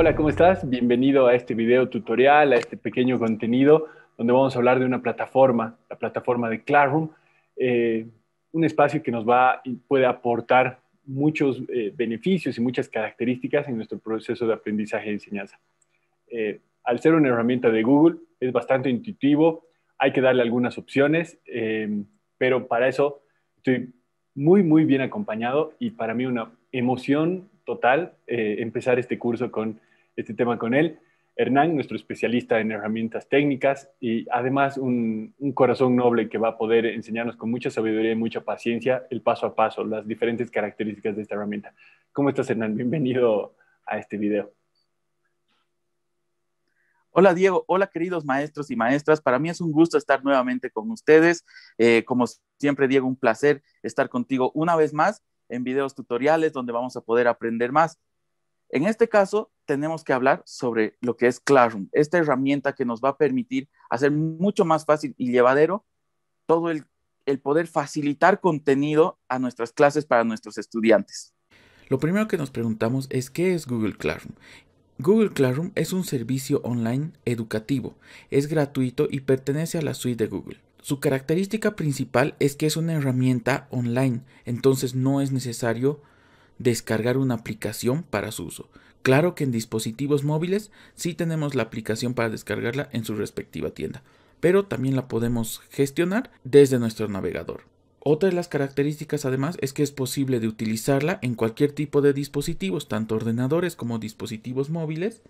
Hola, ¿cómo estás? Bienvenido a este video tutorial, a este pequeño contenido donde vamos a hablar de una plataforma, la plataforma de Classroom, eh, un espacio que nos va y puede aportar muchos eh, beneficios y muchas características en nuestro proceso de aprendizaje y enseñanza. Eh, al ser una herramienta de Google, es bastante intuitivo, hay que darle algunas opciones, pero para eso estoy muy, muy bien acompañado y para mí una emoción total empezar este curso con este tema con él. Hernán, nuestro especialista en herramientas técnicas y además un, corazón noble que va a poder enseñarnos con mucha sabiduría y mucha paciencia el paso a paso, las diferentes características de esta herramienta. ¿Cómo estás, Hernán? Bienvenido a este video. Hola Diego, hola queridos maestros y maestras, para mí es un gusto estar nuevamente con ustedes. Eh, como siempre Diego, un placer estar contigo una vez más en videos tutoriales donde vamos a poder aprender más. En este caso, tenemos que hablar sobre lo que es Classroom, esta herramienta que nos va a permitir hacer mucho más fácil y llevadero todo el, poder facilitar contenido a nuestras clases para nuestros estudiantes. Lo primero que nos preguntamos es qué es Google Classroom Google Classroom es un servicio online educativo, es gratuito y pertenece a la suite de Google. Su característica principal es que es una herramienta online, entonces no es necesario descargar una aplicación para su uso. Claro que en dispositivos móviles sí tenemos la aplicación para descargarla en su respectiva tienda, pero también la podemos gestionar desde nuestro navegador. Otra de las características además es que es posible de utilizarla en cualquier tipo de dispositivos, tanto ordenadores como dispositivos móviles,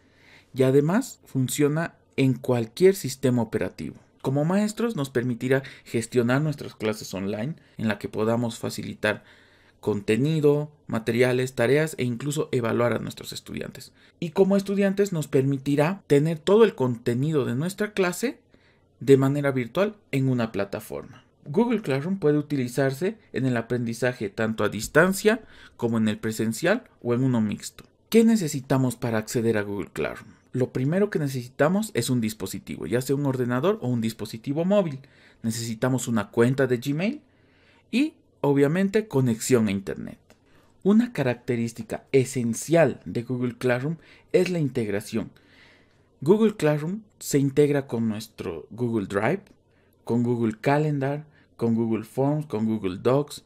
y además funciona en cualquier sistema operativo. Como maestros nos permitirá gestionar nuestras clases online en la que podamos facilitar contenido, materiales, tareas e incluso evaluar a nuestros estudiantes. Y como estudiantes nos permitirá tener todo el contenido de nuestra clase de manera virtual en una plataforma. Google Classroom puede utilizarse en el aprendizaje tanto a distancia como en el presencial o en uno mixto. ¿Qué necesitamos para acceder a Google Classroom? Lo primero que necesitamos es un dispositivo, ya sea un ordenador o un dispositivo móvil. Necesitamos una cuenta de Gmail y Obviamente, conexión a Internet. Una característica esencial de Google Classroom es la integración. Google Classroom se integra con nuestro Google Drive, con Google Calendar, con Google Forms, con Google Docs,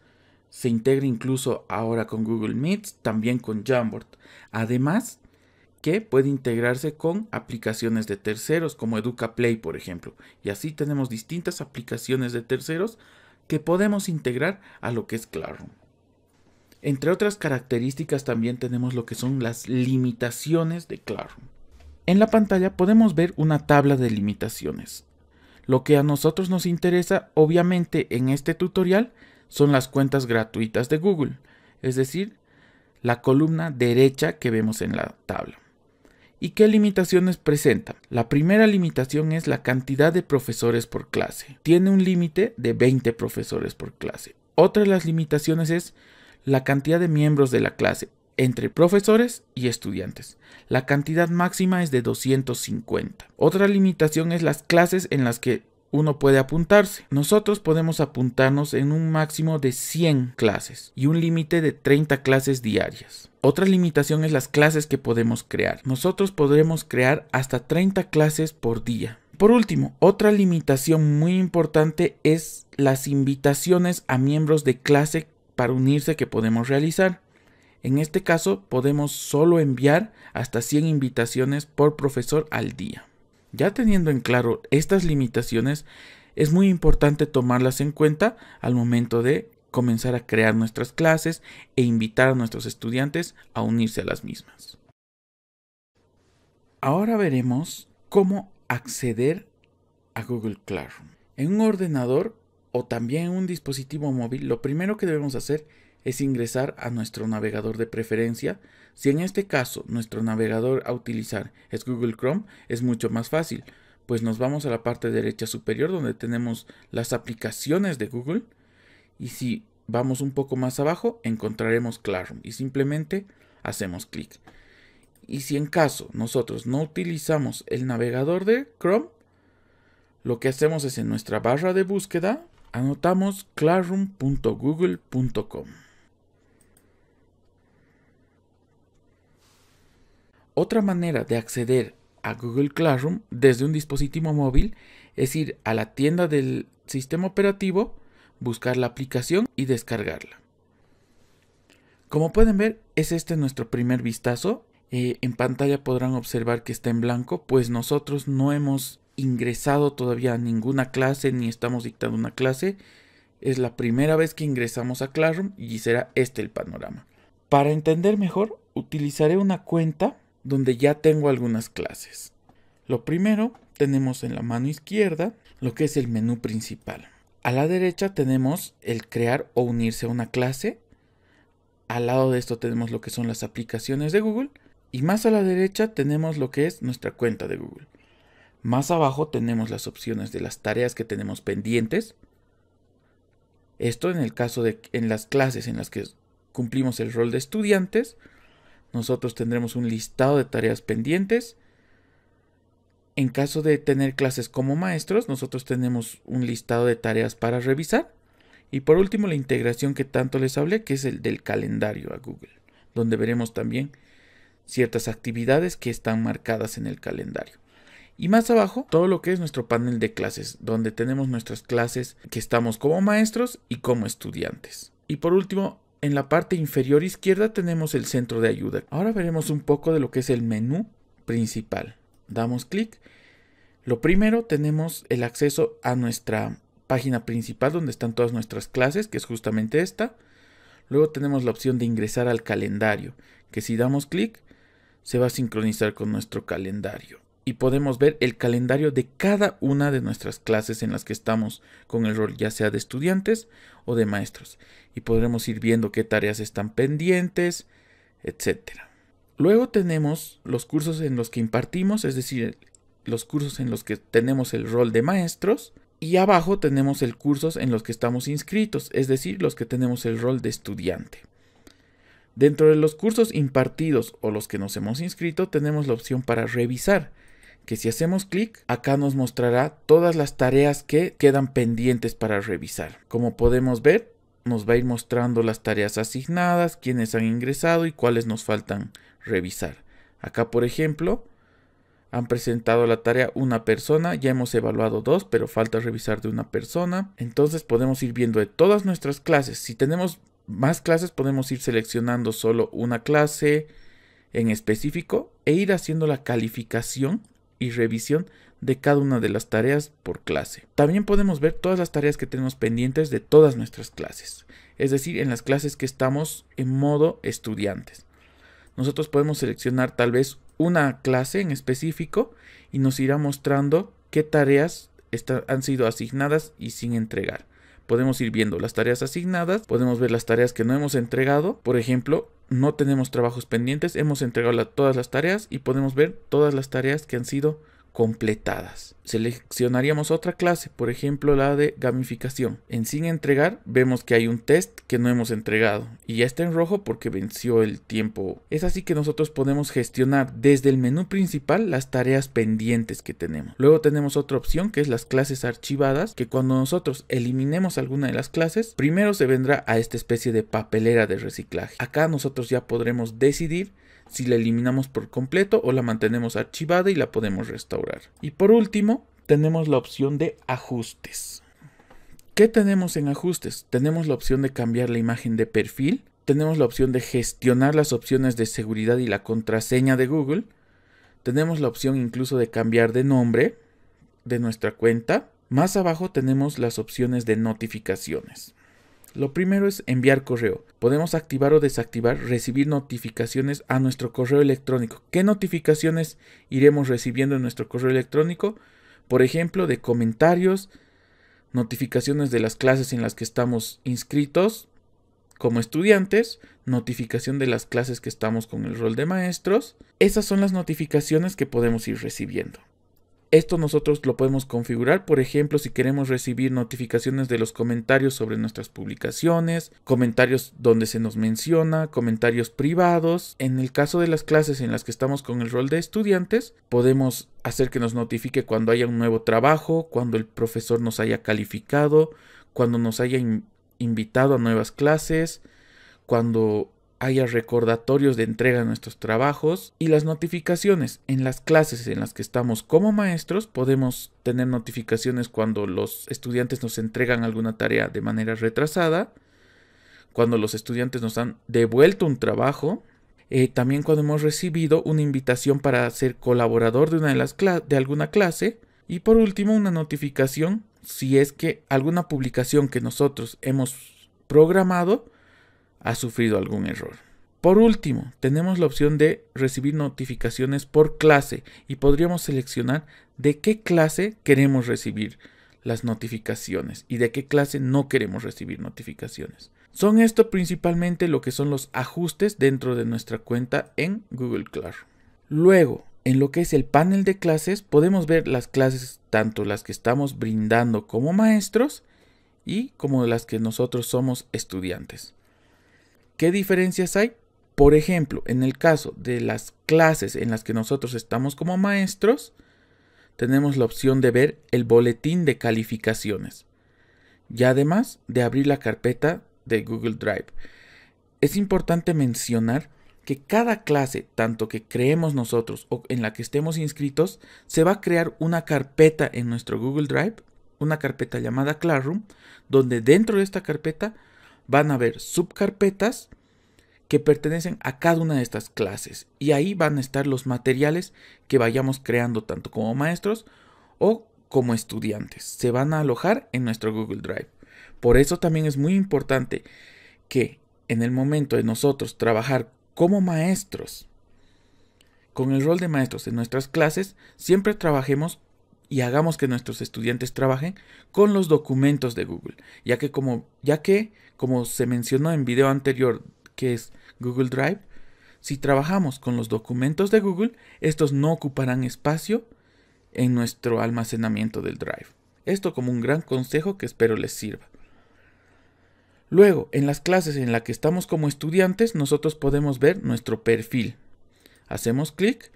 se integra incluso ahora con Google Meets, también con Jamboard. Además, que puede integrarse con aplicaciones de terceros como EducaPlay, por ejemplo. Y así tenemos distintas aplicaciones de terceros que podemos integrar a lo que es Classroom. Entre otras características también tenemos lo que son las limitaciones de Classroom. En la pantalla podemos ver una tabla de limitaciones. Lo que a nosotros nos interesa obviamente en este tutorial son las cuentas gratuitas de Google, es decir, la columna derecha que vemos en la tabla y qué limitaciones presenta? La primera limitación es la cantidad de profesores por clase. Tiene un límite de 20 profesores por clase. Otra de las limitaciones es la cantidad de miembros de la clase entre profesores y estudiantes. La cantidad máxima es de 250. Otra limitación es las clases en las que uno puede apuntarse. Nosotros podemos apuntarnos en un máximo de 100 clases y un límite de 30 clases diarias. Otra limitación es las clases que podemos crear. Nosotros podremos crear hasta 30 clases por día. Por último, otra limitación muy importante es las invitaciones a miembros de clase para unirse que podemos realizar. En este caso, podemos solo enviar hasta 100 invitaciones por profesor al día. Ya teniendo en claro estas limitaciones, es muy importante tomarlas en cuenta al momento de comenzar a crear nuestras clases e invitar a nuestros estudiantes a unirse a las mismas. Ahora veremos cómo acceder a Google Classroom. En un ordenador o también en un dispositivo móvil, lo primero que debemos hacer es ingresar a nuestro navegador de preferencia si en este caso nuestro navegador a utilizar es Google Chrome, es mucho más fácil, pues nos vamos a la parte derecha superior donde tenemos las aplicaciones de Google y si vamos un poco más abajo encontraremos Classroom y simplemente hacemos clic. Y si en caso nosotros no utilizamos el navegador de Chrome, lo que hacemos es en nuestra barra de búsqueda anotamos classroom.google.com. Otra manera de acceder a Google Classroom desde un dispositivo móvil es ir a la tienda del sistema operativo, buscar la aplicación y descargarla. Como pueden ver, es este nuestro primer vistazo. Eh, en pantalla podrán observar que está en blanco, pues nosotros no hemos ingresado todavía a ninguna clase ni estamos dictando una clase. Es la primera vez que ingresamos a Classroom y será este el panorama. Para entender mejor, utilizaré una cuenta donde ya tengo algunas clases. Lo primero, tenemos en la mano izquierda lo que es el menú principal. A la derecha tenemos el crear o unirse a una clase. Al lado de esto tenemos lo que son las aplicaciones de Google. Y más a la derecha tenemos lo que es nuestra cuenta de Google. Más abajo tenemos las opciones de las tareas que tenemos pendientes. Esto en el caso de en las clases en las que cumplimos el rol de estudiantes nosotros tendremos un listado de tareas pendientes. En caso de tener clases como maestros, nosotros tenemos un listado de tareas para revisar. Y por último, la integración que tanto les hablé, que es el del calendario a Google, donde veremos también ciertas actividades que están marcadas en el calendario. Y más abajo, todo lo que es nuestro panel de clases, donde tenemos nuestras clases que estamos como maestros y como estudiantes. Y por último, en la parte inferior izquierda tenemos el centro de ayuda. Ahora veremos un poco de lo que es el menú principal. Damos clic. Lo primero tenemos el acceso a nuestra página principal donde están todas nuestras clases, que es justamente esta. Luego tenemos la opción de ingresar al calendario, que si damos clic se va a sincronizar con nuestro calendario y podemos ver el calendario de cada una de nuestras clases en las que estamos con el rol ya sea de estudiantes o de maestros y podremos ir viendo qué tareas están pendientes, etc. Luego tenemos los cursos en los que impartimos, es decir, los cursos en los que tenemos el rol de maestros y abajo tenemos el cursos en los que estamos inscritos, es decir, los que tenemos el rol de estudiante. Dentro de los cursos impartidos o los que nos hemos inscrito tenemos la opción para revisar, que si hacemos clic, acá nos mostrará todas las tareas que quedan pendientes para revisar. Como podemos ver, nos va a ir mostrando las tareas asignadas, quienes han ingresado y cuáles nos faltan revisar. Acá, por ejemplo, han presentado la tarea una persona, ya hemos evaluado dos, pero falta revisar de una persona. Entonces podemos ir viendo de todas nuestras clases. Si tenemos más clases, podemos ir seleccionando solo una clase en específico e ir haciendo la calificación y revisión de cada una de las tareas por clase. También podemos ver todas las tareas que tenemos pendientes de todas nuestras clases, es decir, en las clases que estamos en modo estudiantes. Nosotros podemos seleccionar tal vez una clase en específico y nos irá mostrando qué tareas han sido asignadas y sin entregar. Podemos ir viendo las tareas asignadas, podemos ver las tareas que no hemos entregado, por ejemplo, no tenemos trabajos pendientes, hemos entregado todas las tareas y podemos ver todas las tareas que han sido completadas. Seleccionaríamos otra clase, por ejemplo la de gamificación. En sin entregar vemos que hay un test que no hemos entregado y ya está en rojo porque venció el tiempo. Es así que nosotros podemos gestionar desde el menú principal las tareas pendientes que tenemos. Luego tenemos otra opción que es las clases archivadas que cuando nosotros eliminemos alguna de las clases primero se vendrá a esta especie de papelera de reciclaje. Acá nosotros ya podremos decidir si la eliminamos por completo o la mantenemos archivada y la podemos restaurar. Y por último, tenemos la opción de ajustes. ¿Qué tenemos en ajustes? Tenemos la opción de cambiar la imagen de perfil, tenemos la opción de gestionar las opciones de seguridad y la contraseña de Google, tenemos la opción incluso de cambiar de nombre de nuestra cuenta, más abajo tenemos las opciones de notificaciones. Lo primero es enviar correo. Podemos activar o desactivar recibir notificaciones a nuestro correo electrónico. ¿Qué notificaciones iremos recibiendo en nuestro correo electrónico? Por ejemplo, de comentarios, notificaciones de las clases en las que estamos inscritos como estudiantes, notificación de las clases que estamos con el rol de maestros. Esas son las notificaciones que podemos ir recibiendo. Esto nosotros lo podemos configurar, por ejemplo, si queremos recibir notificaciones de los comentarios sobre nuestras publicaciones, comentarios donde se nos menciona, comentarios privados. En el caso de las clases en las que estamos con el rol de estudiantes, podemos hacer que nos notifique cuando haya un nuevo trabajo, cuando el profesor nos haya calificado, cuando nos haya invitado a nuevas clases, cuando haya recordatorios de entrega de nuestros trabajos y las notificaciones. En las clases en las que estamos como maestros podemos tener notificaciones cuando los estudiantes nos entregan alguna tarea de manera retrasada, cuando los estudiantes nos han devuelto un trabajo, eh, también cuando hemos recibido una invitación para ser colaborador de, una de alguna clase y por último una notificación si es que alguna publicación que nosotros hemos programado ha sufrido algún error. Por último, tenemos la opción de recibir notificaciones por clase y podríamos seleccionar de qué clase queremos recibir las notificaciones y de qué clase no queremos recibir notificaciones. Son esto principalmente lo que son los ajustes dentro de nuestra cuenta en Google Classroom. Luego, en lo que es el panel de clases, podemos ver las clases, tanto las que estamos brindando como maestros y como las que nosotros somos estudiantes. ¿Qué diferencias hay? Por ejemplo, en el caso de las clases en las que nosotros estamos como maestros, tenemos la opción de ver el boletín de calificaciones y además de abrir la carpeta de Google Drive. Es importante mencionar que cada clase, tanto que creemos nosotros o en la que estemos inscritos, se va a crear una carpeta en nuestro Google Drive, una carpeta llamada Classroom, donde dentro de esta carpeta van a haber subcarpetas que pertenecen a cada una de estas clases y ahí van a estar los materiales que vayamos creando tanto como maestros o como estudiantes. Se van a alojar en nuestro Google Drive. Por eso también es muy importante que en el momento de nosotros trabajar como maestros, con el rol de maestros en nuestras clases, siempre trabajemos y hagamos que nuestros estudiantes trabajen con los documentos de Google, ya que como, ya que, como se mencionó en video anterior, que es Google Drive, si trabajamos con los documentos de Google, estos no ocuparán espacio en nuestro almacenamiento del Drive. Esto como un gran consejo que espero les sirva. Luego, en las clases en las que estamos como estudiantes, nosotros podemos ver nuestro perfil. Hacemos clic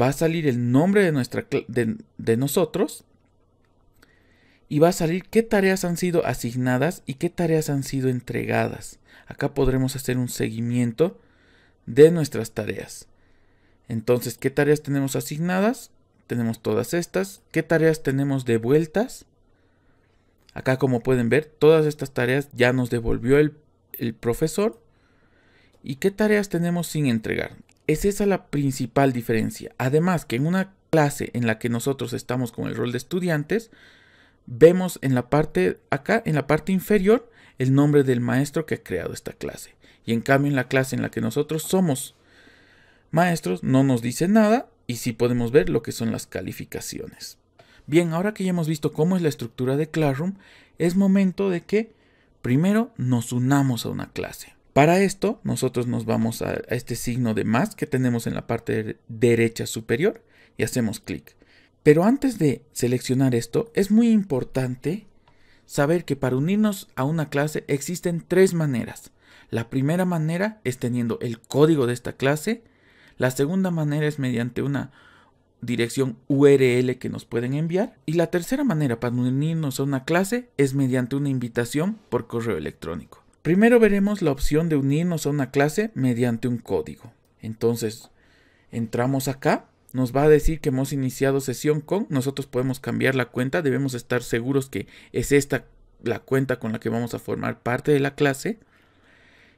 va a salir el nombre de, nuestra, de, nosotros y va a salir qué tareas han sido asignadas y qué tareas han sido entregadas. Acá podremos hacer un seguimiento de nuestras tareas. Entonces, ¿qué tareas tenemos asignadas? Tenemos todas estas. ¿Qué tareas tenemos devueltas? Acá como pueden ver, todas estas tareas ya nos devolvió el, el profesor. ¿Y qué tareas tenemos sin entregar? Es esa la principal diferencia. Además que en una clase en la que nosotros estamos con el rol de estudiantes, vemos en la parte acá, en la parte inferior, el nombre del maestro que ha creado esta clase. Y en cambio en la clase en la que nosotros somos maestros no nos dice nada y sí podemos ver lo que son las calificaciones. Bien, ahora que ya hemos visto cómo es la estructura de Classroom, es momento de que primero nos unamos a una clase. Para esto, nosotros nos vamos a, este signo de más que tenemos en la parte derecha superior y hacemos clic. Pero antes de seleccionar esto, es muy importante saber que para unirnos a una clase existen tres maneras. La primera manera es teniendo el código de esta clase. La segunda manera es mediante una dirección URL que nos pueden enviar. Y la tercera manera para unirnos a una clase es mediante una invitación por correo electrónico. Primero veremos la opción de unirnos a una clase mediante un código. Entonces, entramos acá, nos va a decir que hemos iniciado sesión con, nosotros podemos cambiar la cuenta, debemos estar seguros que es esta la cuenta con la que vamos a formar parte de la clase.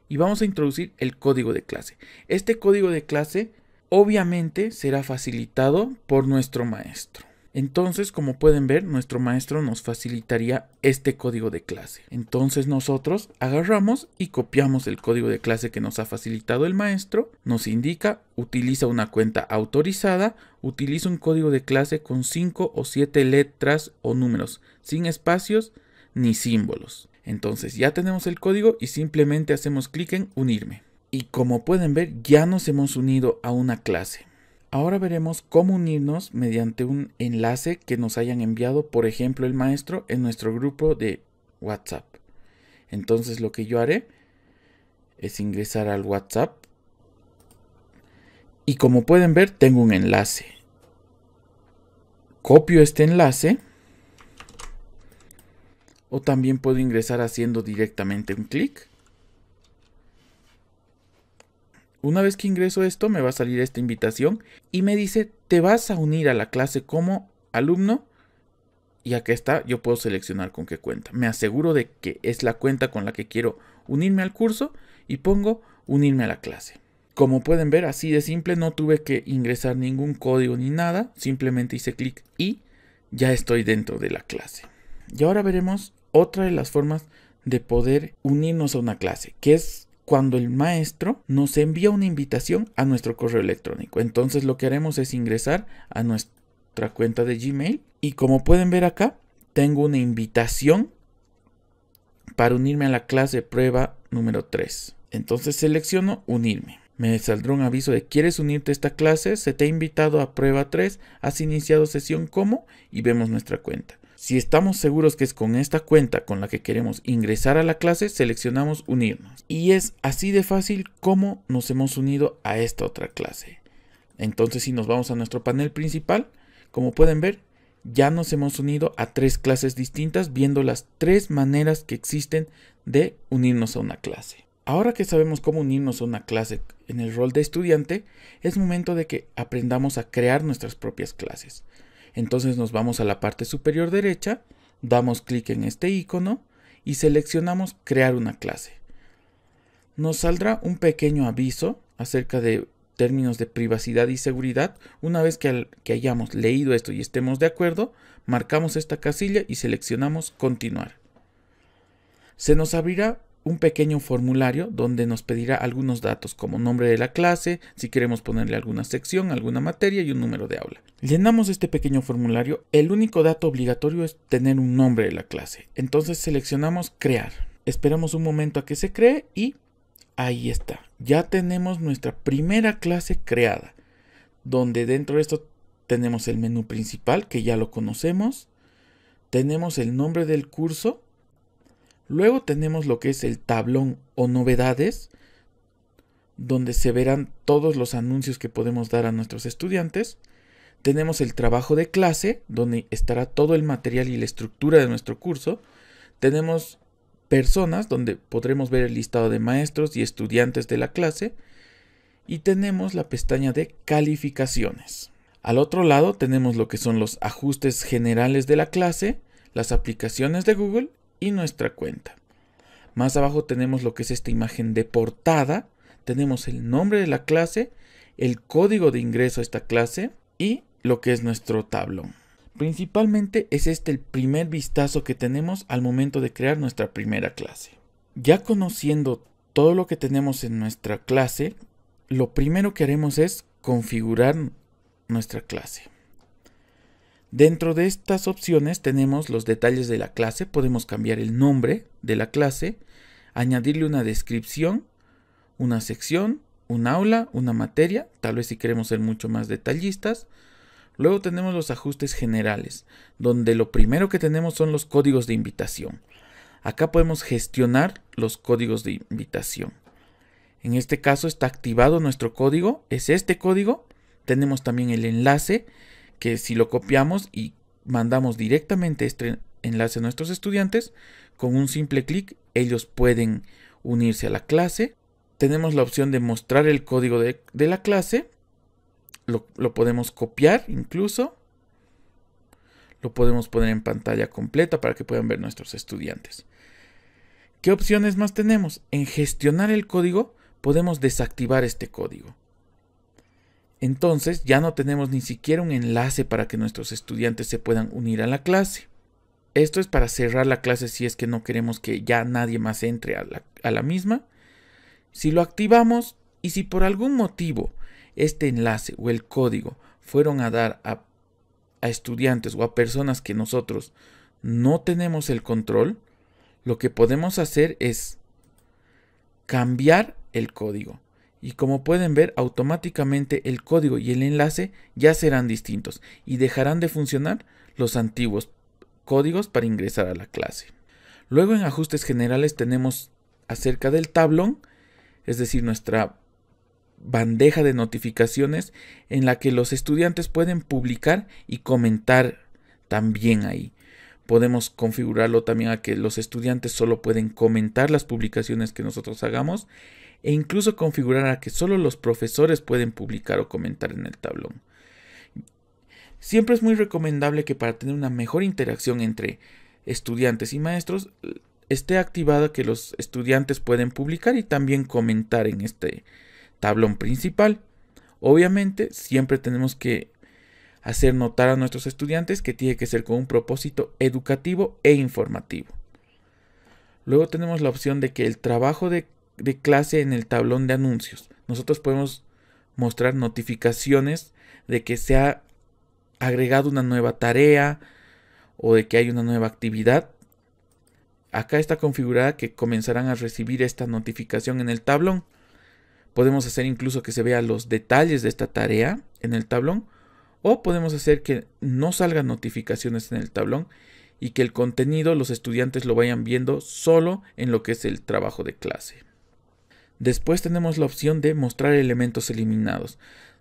Y vamos a introducir el código de clase. Este código de clase obviamente será facilitado por nuestro maestro. Entonces, como pueden ver, nuestro maestro nos facilitaría este código de clase. Entonces nosotros agarramos y copiamos el código de clase que nos ha facilitado el maestro, nos indica, utiliza una cuenta autorizada, utiliza un código de clase con 5 o 7 letras o números, sin espacios ni símbolos. Entonces ya tenemos el código y simplemente hacemos clic en unirme. Y como pueden ver, ya nos hemos unido a una clase. Ahora veremos cómo unirnos mediante un enlace que nos hayan enviado, por ejemplo, el maestro en nuestro grupo de WhatsApp. Entonces lo que yo haré es ingresar al WhatsApp. Y como pueden ver, tengo un enlace. Copio este enlace. O también puedo ingresar haciendo directamente un clic. Una vez que ingreso esto, me va a salir esta invitación y me dice, te vas a unir a la clase como alumno. Y acá está, yo puedo seleccionar con qué cuenta. Me aseguro de que es la cuenta con la que quiero unirme al curso y pongo unirme a la clase. Como pueden ver, así de simple, no tuve que ingresar ningún código ni nada, simplemente hice clic y ya estoy dentro de la clase. Y ahora veremos otra de las formas de poder unirnos a una clase, que es cuando el maestro nos envía una invitación a nuestro correo electrónico. Entonces lo que haremos es ingresar a nuestra cuenta de Gmail y como pueden ver acá, tengo una invitación para unirme a la clase prueba número 3. Entonces selecciono unirme. Me saldrá un aviso de ¿quieres unirte a esta clase? Se te ha invitado a prueba 3, has iniciado sesión como y vemos nuestra cuenta. Si estamos seguros que es con esta cuenta con la que queremos ingresar a la clase, seleccionamos unirnos. Y es así de fácil como nos hemos unido a esta otra clase. Entonces si nos vamos a nuestro panel principal, como pueden ver, ya nos hemos unido a tres clases distintas viendo las tres maneras que existen de unirnos a una clase. Ahora que sabemos cómo unirnos a una clase en el rol de estudiante, es momento de que aprendamos a crear nuestras propias clases. Entonces nos vamos a la parte superior derecha, damos clic en este icono y seleccionamos crear una clase. Nos saldrá un pequeño aviso acerca de términos de privacidad y seguridad. Una vez que, hayamos leído esto y estemos de acuerdo, marcamos esta casilla y seleccionamos continuar. Se nos abrirá un pequeño formulario donde nos pedirá algunos datos como nombre de la clase, si queremos ponerle alguna sección, alguna materia y un número de aula. Llenamos este pequeño formulario, el único dato obligatorio es tener un nombre de la clase, entonces seleccionamos crear, esperamos un momento a que se cree y ahí está, ya tenemos nuestra primera clase creada, donde dentro de esto tenemos el menú principal que ya lo conocemos, tenemos el nombre del curso, Luego tenemos lo que es el tablón o novedades, donde se verán todos los anuncios que podemos dar a nuestros estudiantes. Tenemos el trabajo de clase, donde estará todo el material y la estructura de nuestro curso. Tenemos personas, donde podremos ver el listado de maestros y estudiantes de la clase. Y tenemos la pestaña de calificaciones. Al otro lado tenemos lo que son los ajustes generales de la clase, las aplicaciones de Google y nuestra cuenta. Más abajo tenemos lo que es esta imagen de portada, tenemos el nombre de la clase, el código de ingreso a esta clase y lo que es nuestro tablón. Principalmente es este el primer vistazo que tenemos al momento de crear nuestra primera clase. Ya conociendo todo lo que tenemos en nuestra clase, lo primero que haremos es configurar nuestra clase. Dentro de estas opciones tenemos los detalles de la clase, podemos cambiar el nombre de la clase, añadirle una descripción, una sección, un aula, una materia, tal vez si queremos ser mucho más detallistas. Luego tenemos los ajustes generales, donde lo primero que tenemos son los códigos de invitación. Acá podemos gestionar los códigos de invitación. En este caso está activado nuestro código, es este código. Tenemos también el enlace que si lo copiamos y mandamos directamente este enlace a nuestros estudiantes, con un simple clic ellos pueden unirse a la clase. Tenemos la opción de mostrar el código de, la clase. lo podemos copiar incluso. Lo podemos poner en pantalla completa para que puedan ver nuestros estudiantes. ¿Qué opciones más tenemos? En gestionar el código podemos desactivar este código entonces ya no tenemos ni siquiera un enlace para que nuestros estudiantes se puedan unir a la clase. Esto es para cerrar la clase si es que no queremos que ya nadie más entre a la, misma. Si lo activamos y si por algún motivo este enlace o el código fueron a dar a estudiantes o a personas que nosotros no tenemos el control, lo que podemos hacer es cambiar el código y como pueden ver automáticamente el código y el enlace ya serán distintos y dejarán de funcionar los antiguos códigos para ingresar a la clase. Luego en ajustes generales tenemos acerca del tablón, es decir, nuestra bandeja de notificaciones en la que los estudiantes pueden publicar y comentar también ahí. Podemos configurarlo también a que los estudiantes solo pueden comentar las publicaciones que nosotros hagamos e incluso configurar a que solo los profesores pueden publicar o comentar en el tablón. Siempre es muy recomendable que para tener una mejor interacción entre estudiantes y maestros eh, esté activado que los estudiantes pueden publicar y también comentar en este tablón principal. Obviamente siempre tenemos que hacer notar a nuestros estudiantes que tiene que ser con un propósito educativo e informativo. Luego tenemos la opción de que el trabajo de de clase en el tablón de anuncios. Nosotros podemos mostrar notificaciones de que se ha agregado una nueva tarea o de que hay una nueva actividad. Acá está configurada que comenzarán a recibir esta notificación en el tablón. Podemos hacer incluso que se vean los detalles de esta tarea en el tablón o podemos hacer que no salgan notificaciones en el tablón y que el contenido los estudiantes lo vayan viendo solo en lo que es el trabajo de clase. Después tenemos la opción de mostrar elementos eliminados.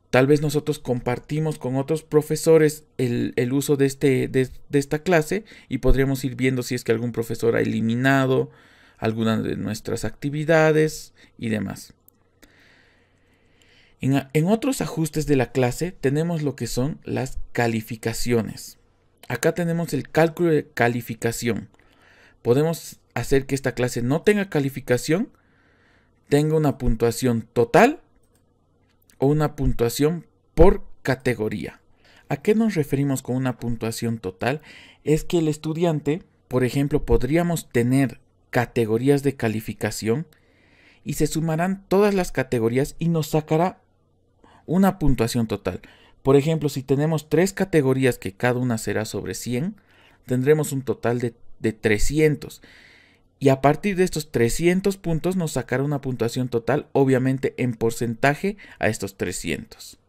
Tal vez nosotros compartimos con otros profesores el, uso de, este, de, esta clase y podríamos ir viendo si es que algún profesor ha eliminado alguna de nuestras actividades y demás. en otros ajustes de la clase tenemos lo que son las calificaciones. Acá tenemos el cálculo de calificación. Podemos hacer que esta clase no tenga calificación, tenga una puntuación total o una puntuación por categoría. ¿A qué nos referimos con una puntuación total? Es que el estudiante, por ejemplo, podríamos tener categorías de calificación y se sumarán todas las categorías y nos sacará una puntuación total. Por ejemplo, si tenemos tres categorías que cada una será sobre 100, tendremos un total de, de 300 y a partir de estos 300 puntos nos sacará una puntuación total, obviamente en porcentaje a estos 300.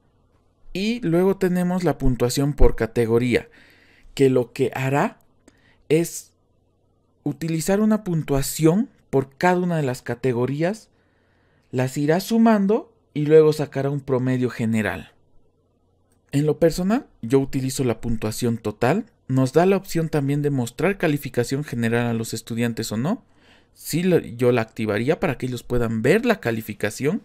Y luego tenemos la puntuación por categoría, que lo que hará es utilizar una puntuación por cada una de las categorías, las irá sumando y luego sacará un promedio general. En lo personal, yo utilizo la puntuación total nos da la opción también de mostrar calificación general a los estudiantes o no. si yo la activaría para que ellos puedan ver la calificación.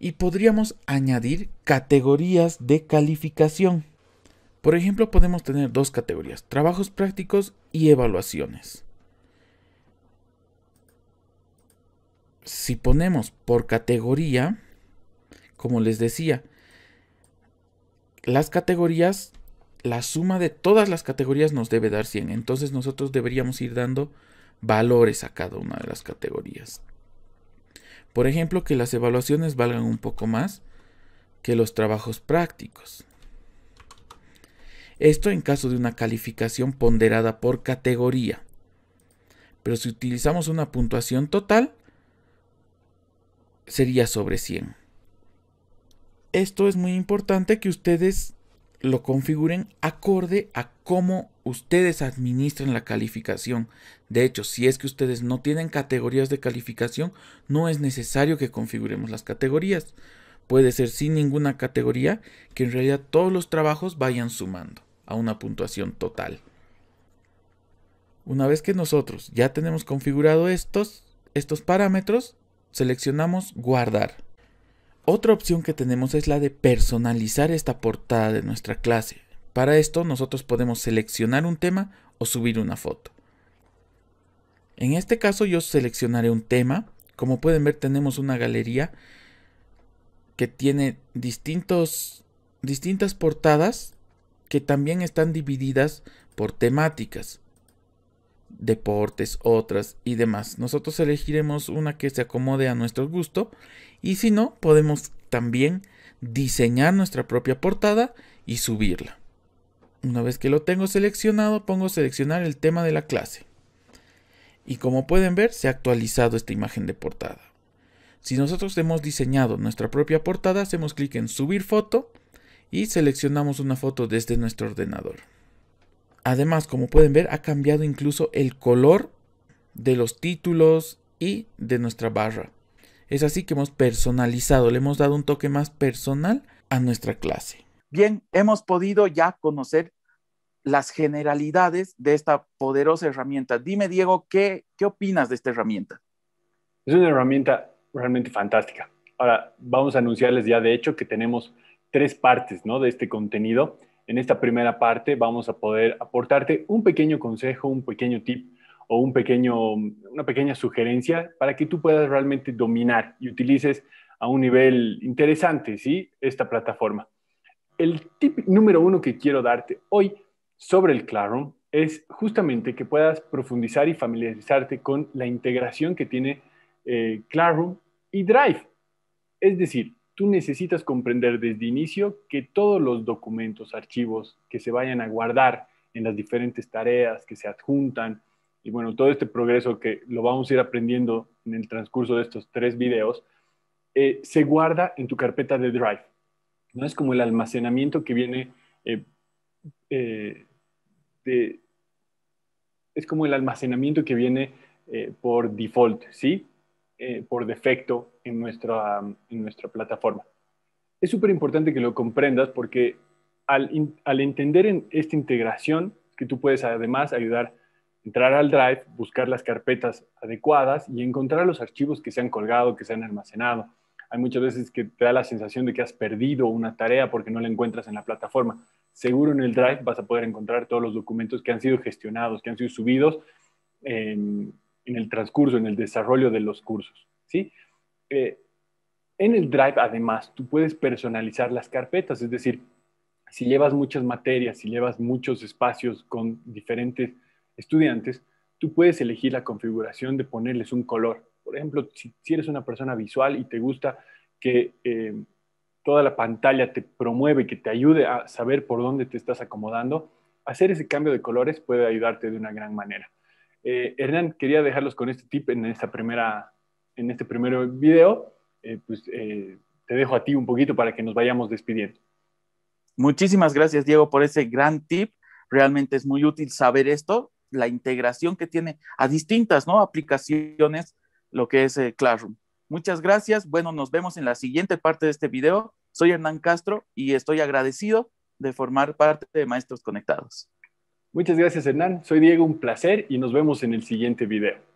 Y podríamos añadir categorías de calificación. Por ejemplo, podemos tener dos categorías, trabajos prácticos y evaluaciones. Si ponemos por categoría, como les decía, las categorías la suma de todas las categorías nos debe dar 100. Entonces nosotros deberíamos ir dando valores a cada una de las categorías. Por ejemplo, que las evaluaciones valgan un poco más que los trabajos prácticos. Esto en caso de una calificación ponderada por categoría. Pero si utilizamos una puntuación total, sería sobre 100. Esto es muy importante que ustedes lo configuren acorde a cómo ustedes administran la calificación. De hecho, si es que ustedes no tienen categorías de calificación, no es necesario que configuremos las categorías. Puede ser sin ninguna categoría que en realidad todos los trabajos vayan sumando a una puntuación total. Una vez que nosotros ya tenemos configurado estos, estos parámetros, seleccionamos guardar. Otra opción que tenemos es la de personalizar esta portada de nuestra clase. Para esto nosotros podemos seleccionar un tema o subir una foto. En este caso yo seleccionaré un tema. Como pueden ver tenemos una galería que tiene distintos, distintas portadas que también están divididas por temáticas deportes, otras y demás. Nosotros elegiremos una que se acomode a nuestro gusto y si no, podemos también diseñar nuestra propia portada y subirla. Una vez que lo tengo seleccionado, pongo seleccionar el tema de la clase. Y como pueden ver, se ha actualizado esta imagen de portada. Si nosotros hemos diseñado nuestra propia portada, hacemos clic en subir foto y seleccionamos una foto desde nuestro ordenador. Además, como pueden ver, ha cambiado incluso el color de los títulos y de nuestra barra. Es así que hemos personalizado, le hemos dado un toque más personal a nuestra clase. Bien, hemos podido ya conocer las generalidades de esta poderosa herramienta. Dime, Diego, ¿qué, opinas de esta herramienta? Es una herramienta realmente fantástica. Ahora, vamos a anunciarles ya, de hecho, que tenemos tres partes ¿no? de este contenido en esta primera parte vamos a poder aportarte un pequeño consejo, un pequeño tip o un pequeño, una pequeña sugerencia para que tú puedas realmente dominar y utilices a un nivel interesante ¿sí? esta plataforma. El tip número uno que quiero darte hoy sobre el Classroom es justamente que puedas profundizar y familiarizarte con la integración que tiene eh, y Drive. Es decir, tú necesitas comprender desde inicio que todos los documentos, archivos que se vayan a guardar en las diferentes tareas que se adjuntan, y bueno, todo este progreso que lo vamos a ir aprendiendo en el transcurso de estos tres videos, eh, se guarda en tu carpeta de Drive. No es como el almacenamiento que viene eh, eh, es como el almacenamiento que viene por default, ¿sí? Eh, por defecto en nuestra, en nuestra plataforma. Es súper importante que lo comprendas porque al, entender esta integración, que tú puedes además ayudar a entrar al Drive, buscar las carpetas adecuadas y encontrar los archivos que se han colgado, que se han almacenado. Hay muchas veces que te da la sensación de que has perdido una tarea porque no la encuentras en la plataforma. Seguro en el Drive vas a poder encontrar todos los documentos que han sido gestionados, que han sido subidos, en el transcurso, en el desarrollo de los cursos. ¿sí? Eh, en el Drive, además, tú puedes personalizar las carpetas, es decir, si llevas muchas materias, si llevas muchos espacios con diferentes estudiantes, tú puedes elegir la configuración de ponerles un color. Por ejemplo, si, eres una persona visual y te gusta que eh, toda la pantalla te promueve, que te ayude a saber por dónde te estás acomodando, hacer ese cambio de colores puede ayudarte de una gran manera. Eh, Hernán, quería dejarlos con este tip en, esta primera, en este primer video. Eh, pues eh, te dejo a ti un poquito para que nos vayamos despidiendo. Muchísimas gracias, Diego, por ese gran tip. Realmente es muy útil saber esto, la integración que tiene a distintas ¿no? aplicaciones lo que es Classroom. Muchas gracias. Bueno, nos vemos en la siguiente parte de este video. Soy Hernán Castro y estoy agradecido de formar parte de Maestros Conectados. Muchas gracias, Hernán. Soy Diego, un placer y nos vemos en el siguiente video.